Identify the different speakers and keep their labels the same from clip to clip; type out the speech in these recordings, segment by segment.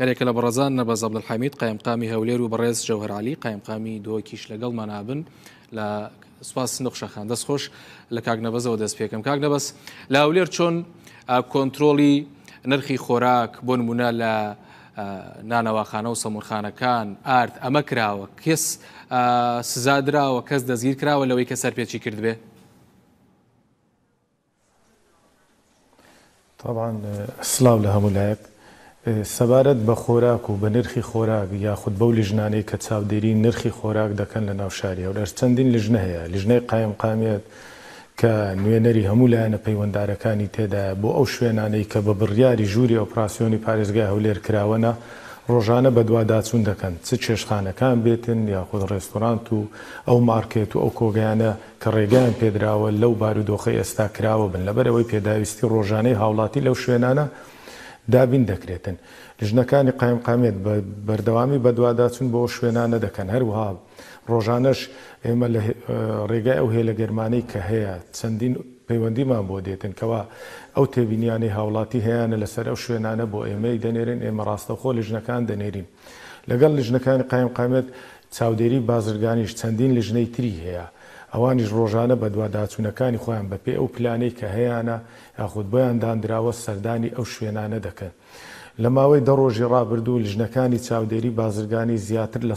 Speaker 1: یاریێکە لە بەڕزان نە بە زەبل الحەمید قایمقامی هەولێر و بەڕێز جەوهرالی قایمقامی دۆکیش لەگەڵ مەنابن لە سواس نقشەخان دەستخۆش لە کاگنەبەزەوە دەست پێکەم کاگنەبەس لە هەولێر چۆن کۆنتترۆلی نرخی خۆراک بۆ نمونە لە نانەواخانە و سەمورخانەکان ئارد ئەمە کراوە کەس سزادراوە کەس دەزگیر کراوە لەوەی کە سەرپێکی کردبێ
Speaker 2: طبعا سلااو لە هەمولایەک سەبارەت بە خۆراک و بە نرخی خۆراک یاخود بەو لیژنانەی کە چاودێری نرخی خۆراک دەکەن لە ناوشاری و لەر چەندین لیژنە هەیە لیژنەی قایم قامیت کە نوێنەری هەموو لایەنە پەیوەنددارەکانی تێدا بۆ ئەو شوێنانەی کە بە بڕیاری ژووری ئۆپراسسیۆنی پارێزگای هەولێر کراوەە ڕۆژانە بە دوواداچون دەکەن چ چێشخانەکان بێتن یاخود ڕێستۆرانت و ئەو مارکێت و ئەو کۆگیانە کە ڕێگایان پێدراوە لەو بارودۆخی ئێستا کراوە بن لەبەرەوەی پێداویستی ڕۆژانەی هاوڵاتی لەو شوێنانە دابین دەکرێتن لژنەکانی قایم قامێت بەردەوامی بەدوادا چون بۆ شوێنانە دەکەن هەروها ڕۆژانەش ئێمە لە ڕێگای ئەو هەیە لە گەرمانەی کە هەیە چەندین پەیوەندیمان بۆ دێتن کەوا ئەو تێبینیانی هاوڵاتی هەیەە لەسەر ئەو شوێنانە بۆ ئێمەی دەنێرن ئێمە ڕاستەخۆ لژنەکان دەنێریم لەگەڵ لژنەکانی قایم قامێت چاودێری بازرگانیش چەندین لژنەی تری هەیە ئەوانیش ڕۆژانە بە دوواداچوونەکانی خۆیان بە پێ ئەو پلانەی کە هەیەە یاخود بۆیان دانراوە سەردانی ئەو شوێنانە دەکەن. لە ماوەی دەڕۆژی ڕابردوو لژنەکانی چاودێری بازرگانی زیاتر لە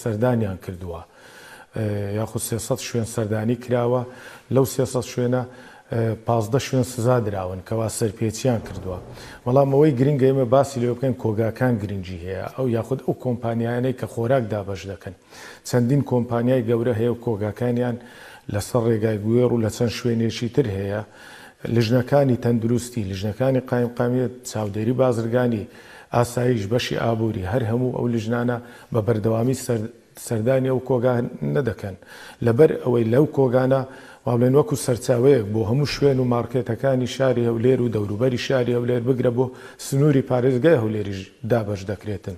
Speaker 2: سەردانیان کردووە. یاخود 300 شوێن سەردانی کراوە لەو 300 شوێنە پازدە شوێن سزا درراون کەوا سەرپێچیان کردووە بەڵام ئەوەی گرنگگە ئمە باسی لێ بکەین کۆگاکان گرنگجی هەیە ئەو یاخود ئەو کۆمپانیایانەی کە خۆراک دابش دەکەن چەندین کۆمپانیای گەورە هەیە و کۆگاکانیان لەسەر ڕێگای گوێر و لە چەند شوێنێکی تر هەیە لژنەکانی تەندروستی لژنەکانی قایمقامیت چاودێری بازرگانی ئاسایش بەشی ئابووری هەر هەموو ئەو لژنانە بە بەردەوامی سەردانی ئەو کۆگان نەدەکەن لەبەر ئەوەی لەو کۆگانە وابلێن وەکو سەرچاوەیەک بۆ هەموو شوێن و مارکێتەکانی شاری هەولێر و دەوروبەری شاری هەولێر بگرە بۆ سنووری پارێزگای هەولێریش دابش دەکرێتن.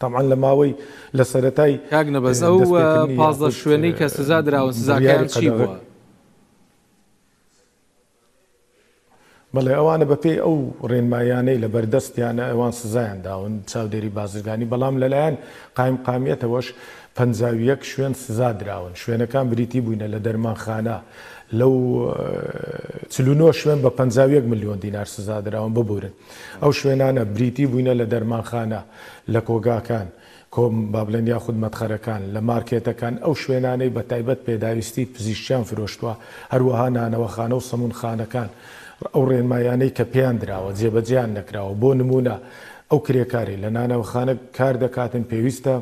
Speaker 2: تاعاان لە ماوەی لە سەتای یاگنە بەزە و پازدە شوێنەی کە سزا درراون سزاکەیان چی بووە. بەڵێ ئەوانە بەپێی ئەو ڕێنمایانەی لە بەردەستیانە ئەوان سزایان داون چاودێری بازرگانی بەڵام لەلایەن قایم قامیەتەوەش پەنجاویەک شوێن سزا درراون شوێنەکان بریتی بووینە لە دەرمانخانە لەو چلونۆ شوێن بە 500 میلیۆن دینار سزا درراون ببورن ئەو شوێنانە بریتی بووینە لە دەرمانخانە لە کۆگاکان کۆم بابلێن یا خودمەتخەرەکان لە مارکێتەکان ئەو شوێنانەی بە تایبەت پێداویستی پزیشتیان فرۆشتووە هەروەها نانەوەخانە و سەمونخانەکان ئەو ڕێنمایانەی کە پێیان درراوە جێبەجیان نەکراوە بۆ نمونە ئەو کرێکاری لە نانەوەخانە کار دەکاتن پێویستە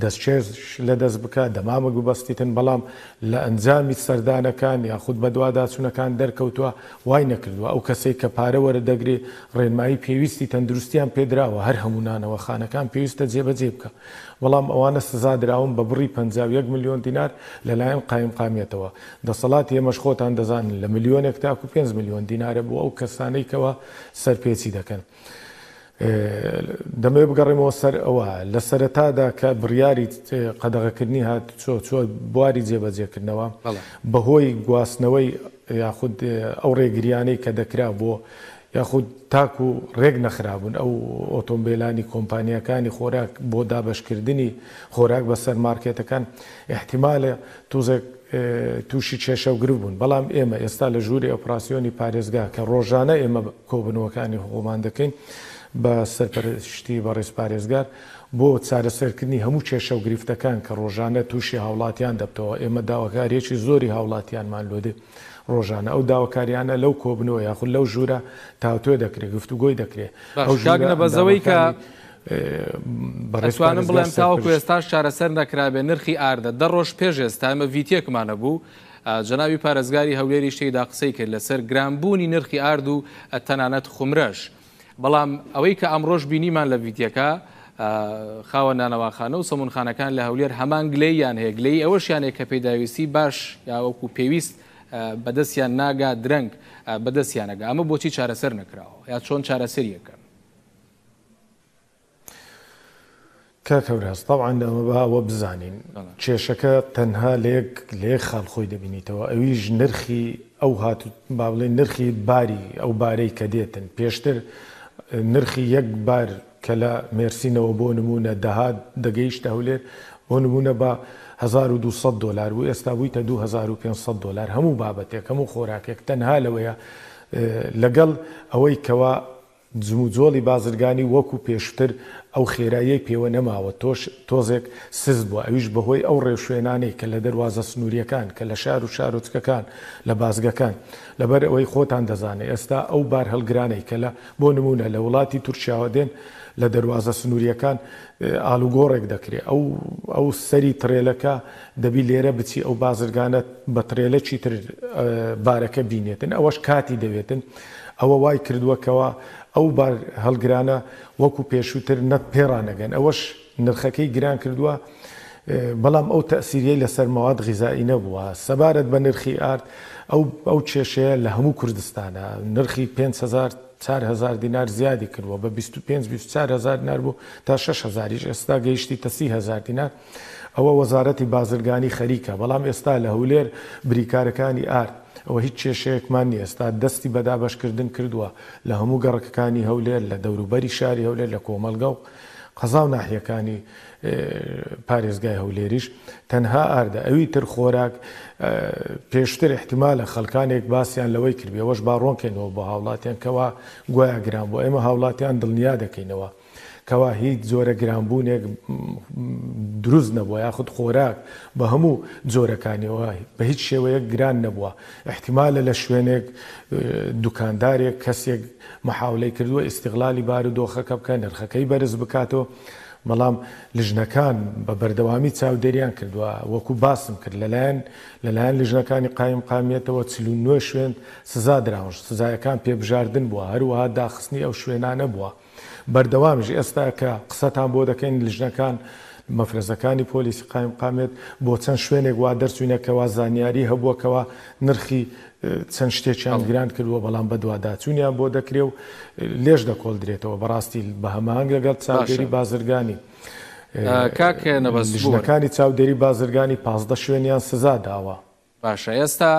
Speaker 2: دەستچێژ لە دەست بکە دەمامە گوبەستیتن بەڵام لە ئەنجامی سەردانەکان یاخود بە دوواداچوونەکان دەرکەوتووە وای نەکردووە ئەو کەسەی کە پارەوەرە دەگرێ ڕێنمایی پێویستی تەندروستیان پێدراوە هەر هەمونانەوە خانەکان پێویستە جێبەجێ بکە بەڵام ئەوانە سزادراون بە بڕی 51 میلیۆن دینار لەلایەن قایم قامیێتەوە دەسەڵات ئێمەش خۆتان دەزانن لە میلیۆنێک تاکو 5 میلیۆن دینارە بۆ ئەو کەسانەی کەەوە سەرپێچی دەکەن. دەمەوێت بگەڕێمەوە سەر ئەوە لە سەرەتادا کە بڕیاری قەدەغەکردنی هات چۆ چۆ بواری جێبەجێکردنەوە بەهۆی گواستنەوەی یاخود ئەو ڕێگریانەی کە دەکرا بۆ یاخود تاک و ڕێک نەخرابوون ئەو ئۆتۆمبیلانی کۆمپانیەکانی خۆراک بۆ دابشکردنی خۆراک بەسەر مارکێتەکان احتیمالە توزێک تووشی کێشە و گرو بوون بەڵام ئێمە ئێستا لە ژووری ئۆپراسیۆنی پارێزگا کە ڕۆژانە ئێمە کۆبنەوەکانی حقۆمان دەکەین بە سەرپەرشتی بە ڕێزپارێزگار بۆ چارەسەرکردنی هەموو کێشە و گرفتەکان کە ڕۆژانە تووشی هاوڵاتیان دەبتەوە ئێمە داواکارێکی زۆری هاوڵاتیانمان لۆدێ ڕۆژانە ئەو داواکاریانە لەو کۆبنەوە یاخود لەو ژوورە تاوتۆ دەکرێت گفتوگۆی دەکرێت ئەوژاگنە بەزەوەی کە بەڕێسوانم بڵێم تاوەکو
Speaker 1: ئێستاش چارەسەر نەکرابێ نرخی ئاردە دە ڕۆژ پێش ئێستا ئەمە ویتێکمانە بوو. جەناوی پارێزگاری هەولێری شتێکدا قسەی کرد لەسەر گرانبوونی نرخی ئارد و تەنانەت خمرەش بەڵام ئەوەی کە ئەمڕۆژ بینیمان لە ویدەکە خاوە نانەواخانە و سەمونخانەکان لە هەولێر هەمان گلەی یان هەیە گلەی ئەوە شیانێک کە پێداویستی باش یاوەکو پێویست بەدەستیان ناگا درەنگ بەدەستیانەگە ئەمە بۆچی چارەسەر نکراوە یا چۆن چارەسەریەکە
Speaker 2: کاکەوراز تاوان ئەمە بەوە بزانین کێشەکە تەنها لێک لێ خاڵخۆی دەبینیتەوە ئەویش نرخی ئەو هاتو باڵێ نرخی باری ئەو بارەی کە دێتن پێشتر نرخی یەک بار کە لە مرسینەوە بۆ نمونە دەهات دەگەیشتە هەولێر بۆ نمونە بە 1200 دلار و ئێستا بوویتە 2500 دلار هەموو بابەتێک هەموو خۆراکێک تەنها لەوەیە لەگەڵ ئەوەی کەوا جموجۆڵی بازرگانی وەکو پێشتر ئەو خێرایی پێوە نەماوە تۆش تۆزێک سز بووە ئەویش بەهۆی ئەو ڕێوشێنانەی کە لە دەواازە سنووریەکان کە لە شار و شارۆچکەکان لە بازگەکان لەبەر ئەوەی خۆتان دەزانێت ئێستا ئەو بار هەلگرانەی کە لە بۆ نمونە لە وڵاتی تورکیاوە دێن لە دەواازە سنووریەکان ئالوگۆڕێک دەکرێت ئەو ئەو سەری ترێلەکە دەبی لێرە بچی ئەو بازرگانە بە ترێلە چیتر بارەکە بینێتن ئەوەش کاتی دەوێتن. ئەوە وای کردووەکەوە ئەو هەڵگرانە وەکو پێشووتر نەت پێڕانەگەن ئەوەش نرخەکەی گران کردووە بەڵام ئەو تەسیریە لە سەرمەواد غیزایی نەبووە سەبارەت بە نرخی ئارد ئەو ئەو کێشەیە لە هەموو کوردستانە نرخی 5هزار دینار زیادی کردووە بە 25 دینار بوو تا 6هزاریش ئێستا گەیشتی تەسی هزار دینار ئەوە وەزارەتی بازرگانی خەریکە بەڵام ئێستا لە هەولێر بریکارەکانی ئارد ئەوە هیچ کێشەیەکمان نیە ئێستا دەستی بەدا بەشکردن کردووە لە هەموو گەڕکەکانی هەولێر لە دەوروبەری شاری هەولێر لە کۆمەلگە و قەزا و ناحیەکانی پارێزگای هەولێریش تەنها ئاردە ئەوی تر خۆراک پێشتر احتیمال لە خەکانێک باسییان لەوەی کردبیەوەش با ڕۆنکەینەوە بە هاوڵاتیان کەوا گویاگران بۆ ئێمە هاوڵاتیان دڵنیا دەکەینەوە کەوا هیچ زۆرە گرانبوونێک دروست نەبووە یاخود خۆراک بە هەموو جۆرەکانیەوە بە هیچ شێوەیەک گران نەبووە احتیمالە لە شوێنێک دوکاندارێک کەسێک مححاولەی کردووە ئیسیغلالی بار و دۆخەکە بکە نرخەکەی بەرز بکاتەوە بەڵام لژنەکان بە بەردەوامی چاودێریان کردووە وەکو باسم کرد لەلایەن لەلایەن لژنەکانی قایم قامیێتەوە چلو نوێ شوێن سزا دراوش سزایەکان پێبژاردن بووە هەروەها داخستنی ئەو شوێنانە بووە بەردەوامیش ئێستا کە قسەتان بۆ دەکەین لژنەکان مەفرزەکانی پۆلیسی قایم قامێت بۆ چەند شوێنێک وا دەرچوینەکەەوە زانیاری هەبووکەوە نرخی چەند شتێکیان گران کردووە بەڵام بەدوواداچوونیان بۆ دەکرێ و لێش دەکۆڵ درێتەوە بەڕاستی بە هەماهنگ لەگەڵ چاگەری بازرگانی.
Speaker 1: کاکە نەبەستژنەکانی
Speaker 2: چاودێری بازرگانی پازدە شوێنیان سزا داوە.
Speaker 1: باشە ئێستا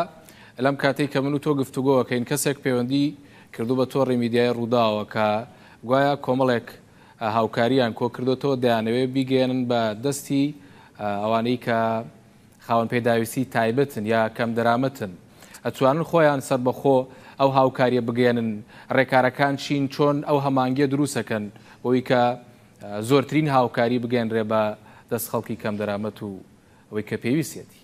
Speaker 1: لەم کاتێک کە من و تۆ گفتوگۆەکەین کەسێک پەیوەندی کردو بە تۆڕی میدیای ڕووداوە کە گوایە کۆمەڵێک هاوکاریان کۆ کردوەوە دەیانەوێت بیگەێنن بە دەستی ئەوانەی کە خاون پێداویستی تایبەتن یا کەم دەرامەتن ئەتوانن خۆیان سەر بەخۆ ئەو هاوکاریە بگەێنن ڕێکارەکان چین چۆن ئەو هەمانگیە دروستەکەن بۆی کە زۆرترین هاوکاری بگەێنرێ بە دەست خەڵکی کەم دەرامەت و ئەوەی کە پێویستێتی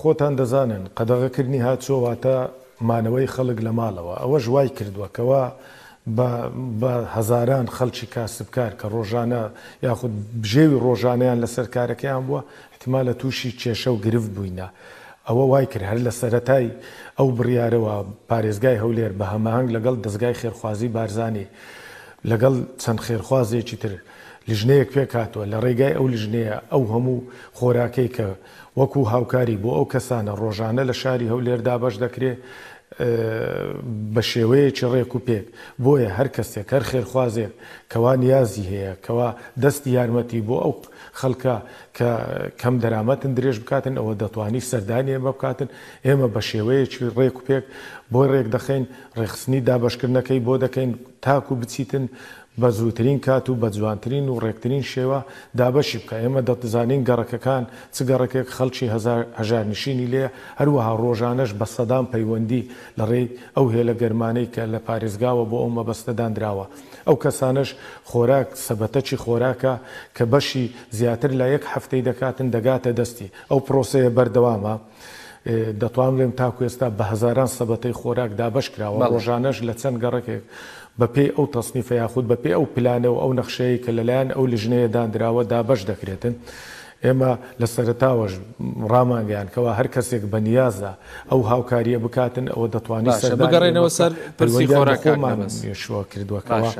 Speaker 2: خۆتان دەزانن قەدەغەکردنی هاتچۆواتە مانەوەی خەڵک لە ماڵەوە ئەوە ژوای کردووەکەوە بە هەزاران خەلکی کاسبکار کە ڕۆژانە یاخود بژێوی ڕۆژانەیان لەسەر کارەکەیان بووە احتیما لە تووشی کێشە و گرفت بووینە. ئەوە وای کرد هەر لە سەتای ئەو بڕیارەوە پارێزگای هەولێر بە هەماهنگ لەگەڵ دەستگای خێرخوازی بارزانانی لەگەڵ چەند خێرخوازێکی تر لژنەیەک پێکاتوە لە ڕێگای ئەو لژنەیە ئەو هەموو خۆراکەی کە وەکو هاوکاری بۆ ئەو کەسانە ڕۆژانە لە شاری هەولێردا بەش دەکرێت بە شێوەیەکی ڕێک و پێک بۆیە هەر کەسێک هەر خێرخوازێک کەوا نیازی هەیە کەوا دەستی یارمەتی بۆ ئەو خەڵکە کە کەم دەرامەتن درێژ بکاتن ئەوە دەتوانی سەردانی ئێمە بکاتن ئێمە بە شێوەیەکی ڕێک و پێک بۆ ڕێک دەخین ڕێخستنی دابشکردنەکەی بۆ دەکەین تاکو بچیتن بە زووترین کات و بە جوانترین و ڕێکترین شێوە دابەشی بکە ئێمە دەتزانین گەڕەکەکان چگەڕەکێک خەڵکی هەژارنشینی لێ هەروەها ڕۆژانەش بە سەدان پەیوەندی لە ڕێی ئەو هێلە گەرمانەی کە لە پارێزگاوە بۆ ئەومە بەستەدانراوە ئەو کەسانش خۆراک سەبەتەچی خۆراکە کە بەشی زیاتر لە یەک هەف هەفتەی دەکاتن دەگاتە دەستی ئەو پرۆسەیە بەردەوامە. دەتوانرێن تاکو ئێستا بە هزاران سەبەتەی خۆراک دابش کراوە ڕۆژانەش لە چەند گەڕکێک بە پێی ئەو تەسنیفە یاخود بە پێ ئەو پلانە و ئەو نەخشەیە کە لەلایەن ئەو لژنەیە دانراوە دابش دەکرێتن. ئێمە لە سەرتاوەش ڕامانگەیان کەەوە هەر کەسێک بەنیازە ئەو هاوکاریە بکاتن ئەوە دەتوانێت بگەڕێنەوە سەر پرسی خۆراکمان شووە کردووەکەەوە.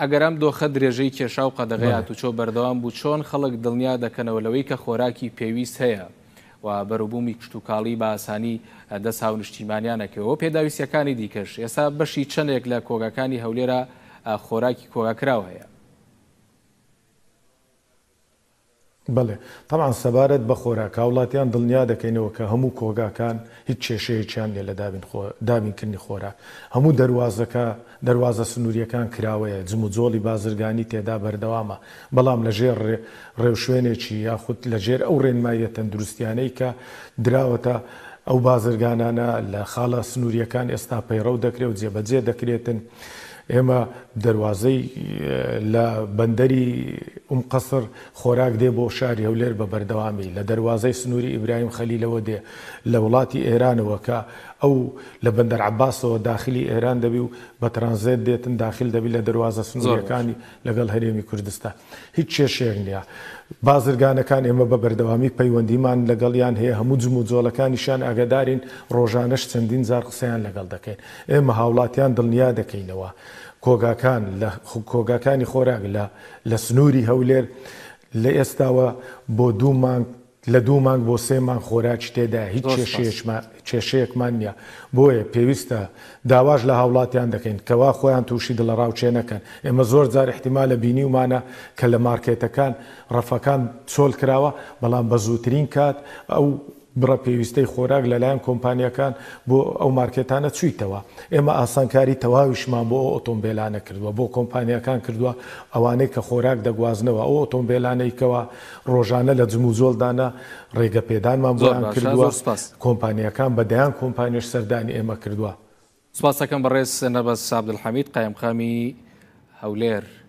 Speaker 1: ئەگەر ئەم دۆخە درێژەی کێشا و قەدەغیات و چۆ بەردەوام بوو چۆن خەڵک دڵنیا دەکەنەوە لەوەی کە خۆراکی پێویست هەیە و بەروبوومی کشتتوکاڵی بە ئاسانی دەسا و نیشتیمانیانەکەەوە پێداویستەکانی دیکەش ئێستا بەشی چندێک لە کۆگەکانی هەولێرە خۆراکی کۆگەکراو هەیە
Speaker 2: بڵێ تەمان سەبارەت بە خۆراکە وڵاتیان دڵنیا دەکەینەوە کە هەموو کۆگاکان هیچ کێشەیەکیان لێ لە دابینکردنی خۆراک هەموو دەواازەکە دەواازە سنووریەکان کراوەیە جم و جۆڵی بازرگانی تێدا بەردەوامە بەڵام لەژێر ڕێوشوێنێکی یاخود لەژێر ئەو ڕێنمایە تەندروستیانەی کە دراوەتە ئەو بازرگانانە لە خاڵە سنووریەکان ئێستا پەیڕە و دەکرێت و جێبەجێ دەکرێتن ئێمە دەواازەی لە بەندەری ئوم قەسر خۆراک دێ بۆ شاری هەولێر بە بەردەوامی لە دەواازەی سنووری ئیبراهیم خەلیلەوە دێ لە وڵاتی ئێرانەوە کە ئەو لە بەندەر عباسەوە داخلی ئێران دەبی و بە ترانزێت دێتن داخل دەبی لە دەواازە سنزۆرەکانی لەگەڵ هەرێمی کوردستان هیچ چێشێک نییە بازرگانەکان ئێمە بە بەردەوامی پەیوەندیمان لەگەڵیان هەیە هەموو جم و جۆڵەکانیشان ئاگدارین ڕۆژانەش چەندین زار قسەیان لەگەڵ دەکەین ئێمە هاوڵاتیان دڵنیا دەکەینەوە کۆگاکان لە کۆگاکانی خۆراک لە سنووری هەولێر لە ئێستاوە بۆ دوو مانگ لە دوو مانگ بۆ سێمان خۆراک تێدا هیچ کێشەیەکمان نییە بۆیە پێویستە داواش لە هاوڵاتیان دەکەین کەوا خۆیان تووشی دڵە ڕاوچێنەکەن ئێمە زۆر جار احتیما لە بینی ومانە کە لە مارکێتەکان ڕەفەکان چۆل کراوە بەڵام بە زووترین کات ئەو بڕە پێویستەی خۆراک لەلایەن کۆمپانیەکان بۆ ئەو مارکێتانە چویتەوە ئێمە ئاسانکاری تەواویشمان بۆ ئۆتۆمبیلانە کردووە بۆ کۆمپانیەکان کردووە ئەوانەی کە خۆراک دەگوازنەوە ئەو ئۆتۆمبیلانەیەوە ڕۆژانە لە جم و زۆلدانە ڕێگە پێدانمان بۆیان کردووە کۆمپانیەکان بەدەیان کۆمپانیش سەردانی ئێمە کردووە
Speaker 1: سپاسەکەم بەڕێز نەبەت سابدل حەمید قایمخامی هەولێر.